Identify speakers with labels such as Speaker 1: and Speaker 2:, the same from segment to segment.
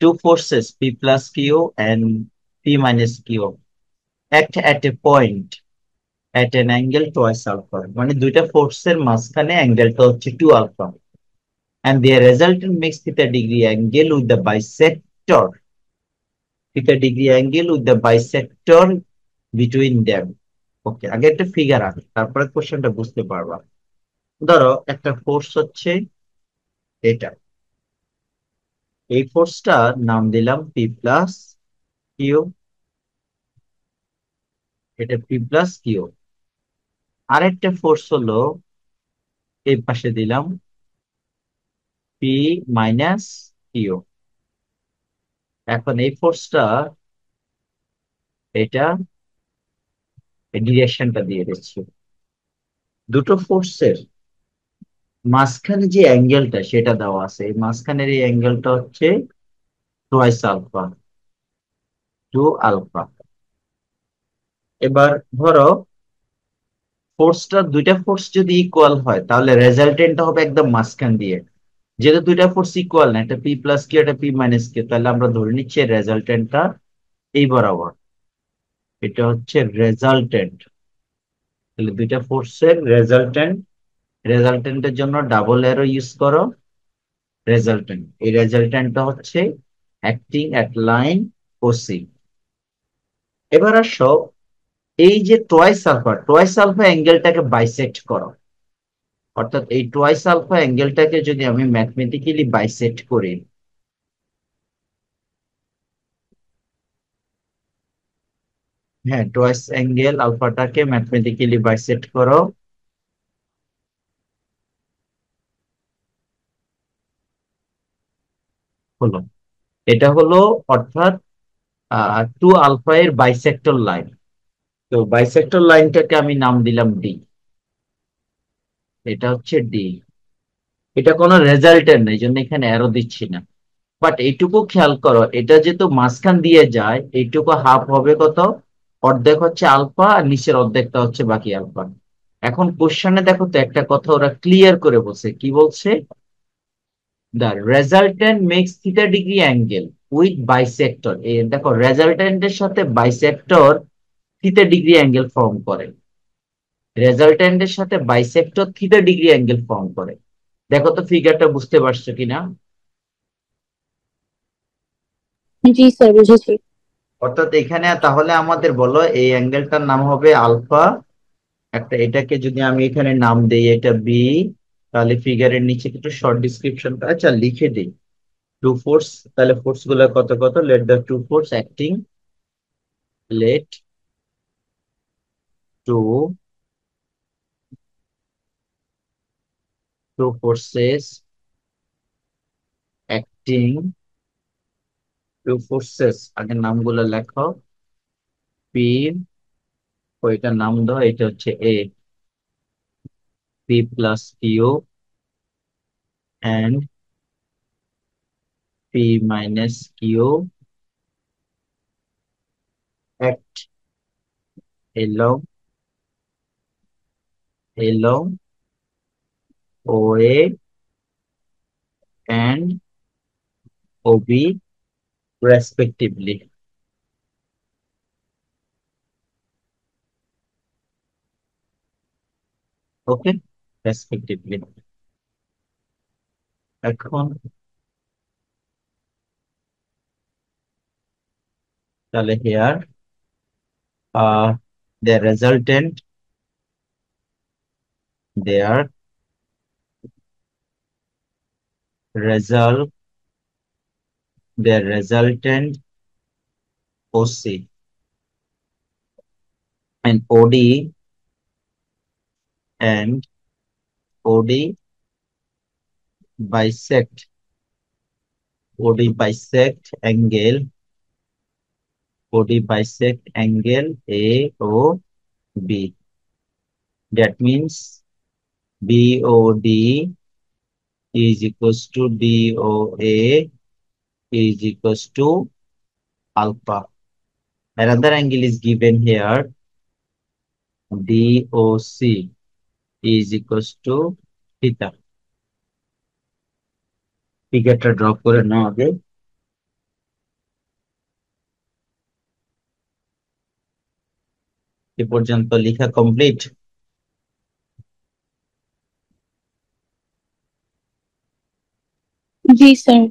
Speaker 1: two forces P plus Q and P minus Q act at a point at an angle twice alpha. মানে দুইটা ফোর্সের মাঝখানে অ্যাঙ্গেলটা হচ্ছে two alpha and their resultant makes theta degree angle with the bisector theta degree angle with the bisector between them okay আগে একটা figure আঁক তারপরে কোশ্চেনটা বুঝতে পারবা ধরো একটা ফোর্স হচ্ছে এটা এই ফোর্সটার নাম দিলাম পি প্লাস কিউ এটা পি প্লাস কিউ আরেকটা ফোর্স হলো এই পাশে দিলাম পি মাইনাস কিউ এখন এই ফোর্সটা এটা ডিরেকশনটা দিয়ে দিচ্ছি দুটো ফোর্সের মাঝখানে যে অ্যাঙ্গেলটা সেটা দেওয়া আছে এই মাঝখানের এই অ্যাঙ্গেলটা হচ্ছে টোয়াইস আলফা টু আলফা এবার ধরো ফোর্সটা দুইটা ফোর্স যদি ইকুয়াল হয় তাহলে রেজাল্টেন্টটা হবে একদম মাঝখান দিয়ে যেহেতু দুইটা ফোর্স ইকুয়াল না একটা পি প্লাস কে একটা পি মাইনাস কে তাহলে আমরা ধরে নিচ্ছি রেজাল্টেন্টটা এই বরাবর এটা হচ্ছে রেজাল্টেন্ট তাহলে দুইটা ফোর্সের রেজাল্টেন্ট রেজাল্টেন্টের জন্য ডাবল এরো ইউজ করো রেজাল্টেন্ট এই রেজাল্টেন্টটা হচ্ছে অ্যাক্টিং অ্যাট লাইন ওসি এবার আসো এই যে টয়েস আলফা টয়েস আলফা অ্যাঙ্গেলটাকে বাইসেক্ট করো অর্থাৎ এই টয়েস আলফা অ্যাঙ্গেলটাকে যদি আমি ম্যাথমেটিক্যালি বাইসেক্ট করি হ্যাঁ টয়েস অ্যাঙ্গেল আলফাটাকে ম্যাথমেটিক্যালি বাইসেক্ট করো হলো এটা হলো অর্থাৎ টু আলফা এর বাইসেক্টর লাইন তো বাইসেক্টর লাইনটাকে আমি নাম দিলাম ডি এটা হচ্ছে ডি এটা কোনো রেজাল্টের নেই জন্য এখানে অ্যারো দিচ্ছি না বাট এইটুকু খেয়াল করো এটা যেহেতু মাঝখান দিয়ে যায় এইটুকু হাফ হবে কত অর্ধেক হচ্ছে আলফা আর নিচের অর্ধেকটা হচ্ছে বাকি আলফা এখন কোশ্চেনে দেখো তো একটা কথা ওরা ক্লিয়ার করে বলছে কি বলছে the resultant makes theta degree angle with bisector এই দেখো রেজাল্টেন্টের সাথে bisector theta degree angle form করে রেজাল্টেন্টের সাথে bisector theta degree angle form করে দেখো তো ফিগারটা বুঝতে পারছো কিনা অর্থাৎ এখানে তাহলে আমাদের বলো এই অ্যাঙ্গেলটার নাম হবে আলফা একটা এটাকে যদি আমি এখানে নাম দেই এটা বি তাহলে ফিগারের নিচে কিছু শর্ট ডিসক্রিপশনটা আচ্ছা লিখে দিই টু ফোর্স তাহলে ফোর্স গুলা কত কত let the two force acting let two two forces acting two forces আগে নামগুলো লেখো পি ওইটার নাম দাও এটা হচ্ছে এ P plus PO and P minus QO at along along OA and OB respectively. Okay respectively. এখন তাহলে here the resultant their result the resultant OC and OD and OD bisect OD bisect angle OD bisect angle AOB. That means BOD is equals to DOA is equals to alpha. Another angle is given here DOC is equals to theta. পিকেটটা drop করে নাও আগে এ পর্যন্ত লেখা complete জি sir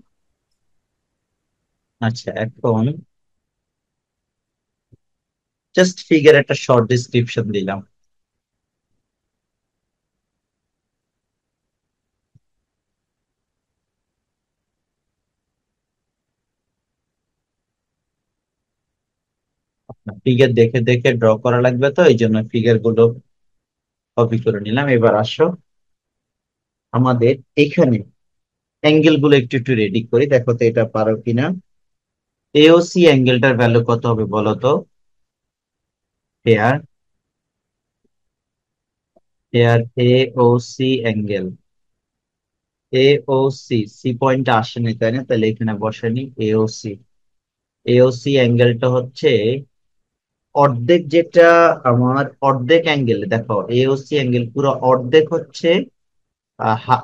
Speaker 1: আচ্ছা এখন just figure একটা short description দিলাম ফিগার দেখে দেখে ড্র করা লাগবে তো এই জন্য ফিগার গুলো কপি করে নিলাম এবার আসো আমাদের এখানে অ্যাঙ্গেল গুলো একটু একটু রেডি করি দেখো তো এটা পারো কিনা এওসি অ্যাঙ্গেলটার ভ্যালু কত হবে বলো তো here here AOC angle AOC C point আসেনি তাই না তাহলে এখানে বসেনি এওসি এওসি অ্যাঙ্গেলটা হচ্ছে অর্ধেক যেটা আমার অর্ধেক অ্যাঙ্গেল দেখো এওসি অ্যাঙ্গেল পুরো অর্ধেক হচ্ছে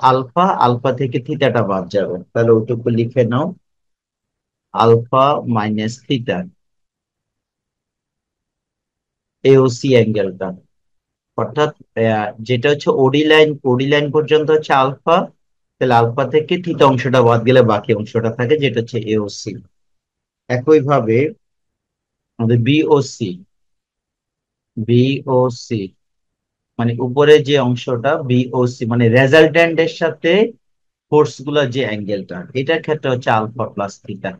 Speaker 1: আলফা আলফা থেকে থিটাটা বাদ যাবে তাহলে ওইটুকু লিখে নাও আলফা মাইনাস থিটা এওসি অ্যাঙ্গেলটা অর্থাৎ যেটা হচ্ছে ওডি লাইন ওডি লাইন পর্যন্ত হচ্ছে আলফা তাহলে আলফা থেকে থিটা অংশটা বাদ গেলে বাকি অংশটা থাকে যেটা হচ্ছে এওসি একইভাবে আমাদের বিওসি বিওসি মানে উপরে যে অংশটা বিওসি মানে রেজাল্টেন্ট এর সাথে ফোর্স গুলা যে অ্যাঙ্গেলটা এটার ক্ষেত্রে হচ্ছে আলফা প্লাস থিটা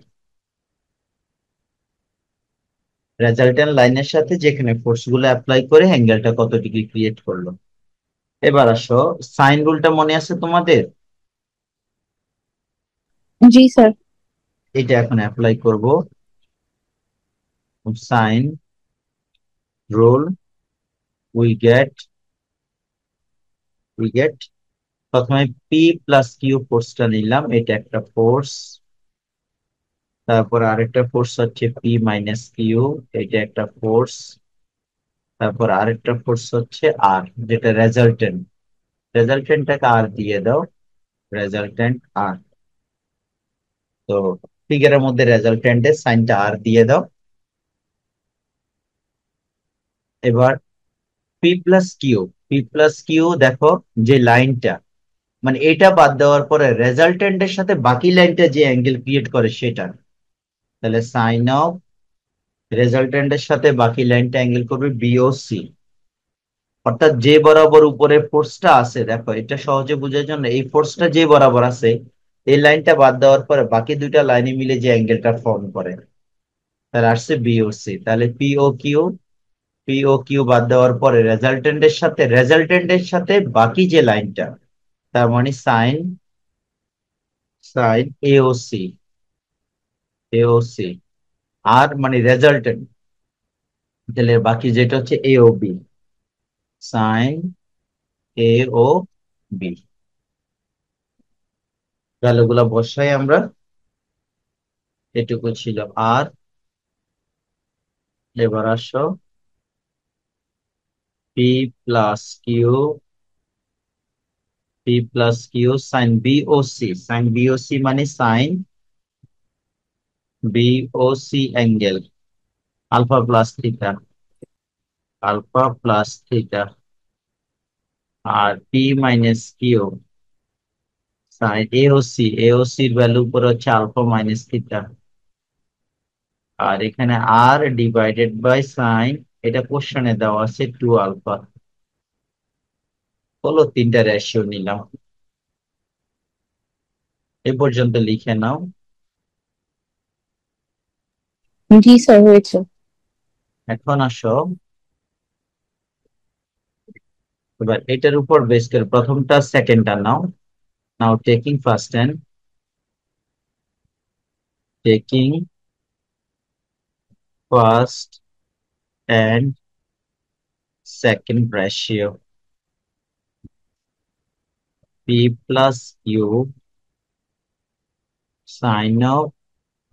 Speaker 1: রেজাল্টেন্ট লাইনের সাথে যেখানে ফোর্স গুলো অ্যাপ্লাই করে অ্যাঙ্গেলটা কত ডিগ্রি ক্রিয়েট করলো এবার আসো সাইন রুলটা মনে আছে তোমাদের জি স্যার এটা এখন অ্যাপ্লাই করব sine rule we get we get প্রথমে p প্লাস কিউ ফোর্সটা নিলাম এটা একটা ফোর্স তারপর আরেকটা ফোর্স হচ্ছে p মাইনাস কিউ এটা একটা ফোর্স তারপর আরেকটা ফোর্স হচ্ছে r যেটা রেজাল্টেন্ট রেজাল্টেন্টটাকে r দিয়ে দাও রেজাল্টেন্ট r তো ফিগারের মধ্যে রেজাল্টেন্টের সাইনটা আর দিয়ে দাও এবার P plus Q P plus Q দেখো যে লাইনটা মানে এটা বাদ দেওয়ার পরে এর সাথে বাকি লাইনটা যে অ্যাঙ্গেল ক্রিয়েট করে সেটা তাহলে সাইন অফ এর সাথে বাকি লাইনটা অ্যাঙ্গেল করবে বিওসি অর্থাৎ যে বরাবর উপরে ফোর্সটা আছে দেখো এটা সহজে বোঝার জন্য এই ফোর্সটা যে বরাবর আছে এই লাইনটা বাদ দেওয়ার পরে বাকি দুইটা লাইনে মিলে যে অ্যাঙ্গেলটা ফর্ম করে তাহলে আসছে বিওসি তাহলে PO Q P O Q বাদ দেওয়ার পরে এর সাথে রেজাল্টেন্টের সাথে বাকি যে লাইনটা তার মানে সাইন সাইন এওসি এওসি আর মানে রেজাল্টেন্ট তাহলে বাকি যেটা হচ্ছে AO B sine AO B ভ্যালুগুলা বসাই আমরা এটুকু ছিল আর এবার আসো P plus Q P plus Q sine B O C sine B O C माने sine B O C angle alpha plus theta alpha plus theta আর P minus Q sine AOC AOC এর value উপর হচ্ছে alpha minus theta আর এখানে আর divided by sine এটা কোশ্চেনে দেওয়া আছে টু আলফা বলো তিনটা রেশিও নিলাম এ পর্যন্ত লিখে নাও জি স্যার হয়েছে এখন আসো এবার এটার উপর বেস করে প্রথমটা সেকেন্ডটা নাও নাও taking first and taking first and second ratio p plus u sine of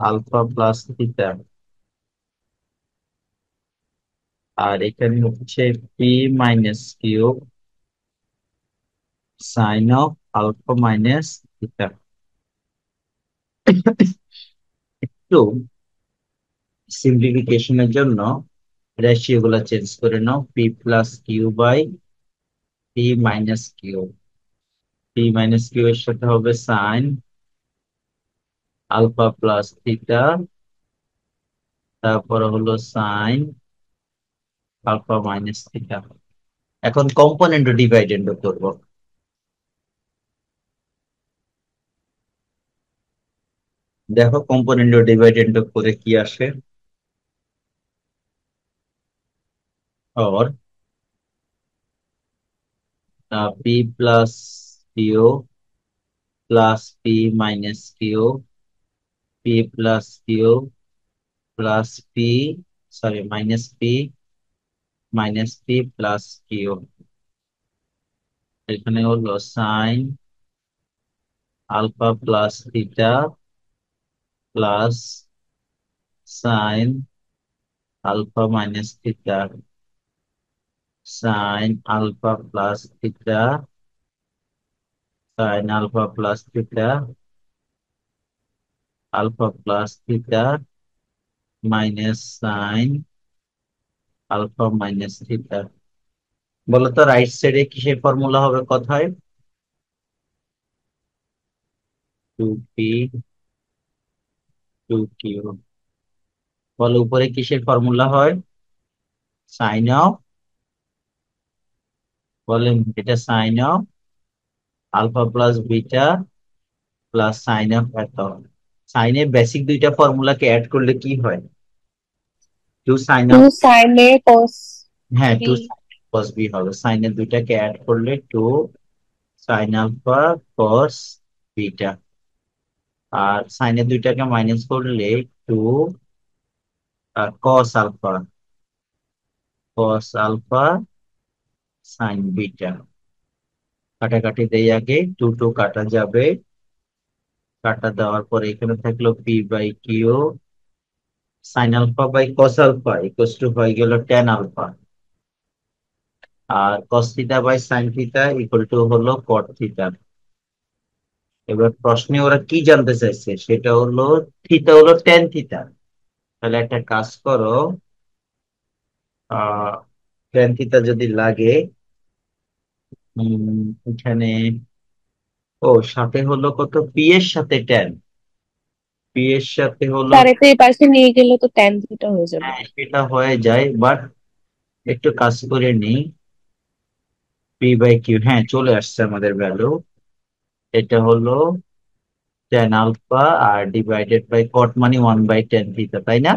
Speaker 1: alpha plus theta আর এখানে হচ্ছে P minus Q sine of alpha minus theta একটু সিম্পলিফিকেশনের জন্য রেশিও গুলা চেঞ্জ করে নাও P plus Q by P minus Q P minus Q এর সাথে হবে সাইন আলফা প্লাস থিটা তারপরে হলো সাইন আলফা মাইনাস থিটা এখন কম্পোনেন্ট ডিভাইডেন্ড করব দেখো কম্পোনেন্ট ডিভাইডেন্ড করে কি আসে or uh, p plus q plus p minus q p plus q plus p sorry minus p minus p plus q এখানে হলো sin alpha plus theta plus sin alpha minus theta sine alpha plus theta sine alpha plus theta alpha plus theta minus sine alpha minus theta বলতো right সাইডে কিসের formula হবে কোথায় two P two Q বলো উপরে কিসের formula হয় sine of calling beta sine of alpha plus beta plus sine of eta সাইনের বেসিক দুইটা ফর্মুলাকে অ্যাড করলে কি হয় two sine two sine A cos হ্যাঁ টু cos b হবে সাইনের দুইটাকে অ্যাড করলে two sine alpha cos beta আর সাইনের দুইটাকে মাইনাস করলে two cos alpha cos alpha sine beta কাটাকাটি দেই আগে দুটো কাটা যাবে কাটা দেওয়ার পরে এখানে থাকলো P by Q sine alpha by cos alpha equals to হয়ে গেল টেন আলফা আর cos theta by sine theta equal to হলো কট থিটা এবার প্রশ্নে ওরা কি জানতে চাইছে সেটা হলো থিটা হলো টেন থিটা তাহলে একটা কাজ করো আহ টেন থিটা যদি লাগে এখানে ও সাথে হলো কত পি এর সাথে টেন পি এর সাথে হলো পাশে নিয়ে গেলে তো টেন দুটো হয়ে যাবে হ্যাঁ সেটা হয়ে যায় বাট একটু কাজ করে নিই পি বাই কিউ হ্যাঁ চলে আসছে আমাদের ভ্যালু এটা হলো টেন আলফা আর ডিভাইডেড বাই কট মানে ওয়ান বাই টেন থিটা তাই না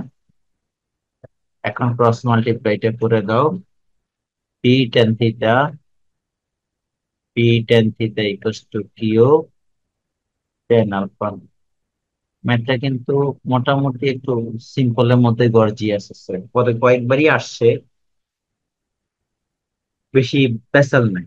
Speaker 1: এখন ক্রস মাল্টিপ্লাইটা করে দাও P tan theta P tan theta equals to Q tan alpha. ম্যাথটা কিন্তু মোটামুটি একটু সিম্পলের মধ্যে গর্জিয়াস আসছে পরে কয়েকবারই আসছে বেশি পেসাল নাই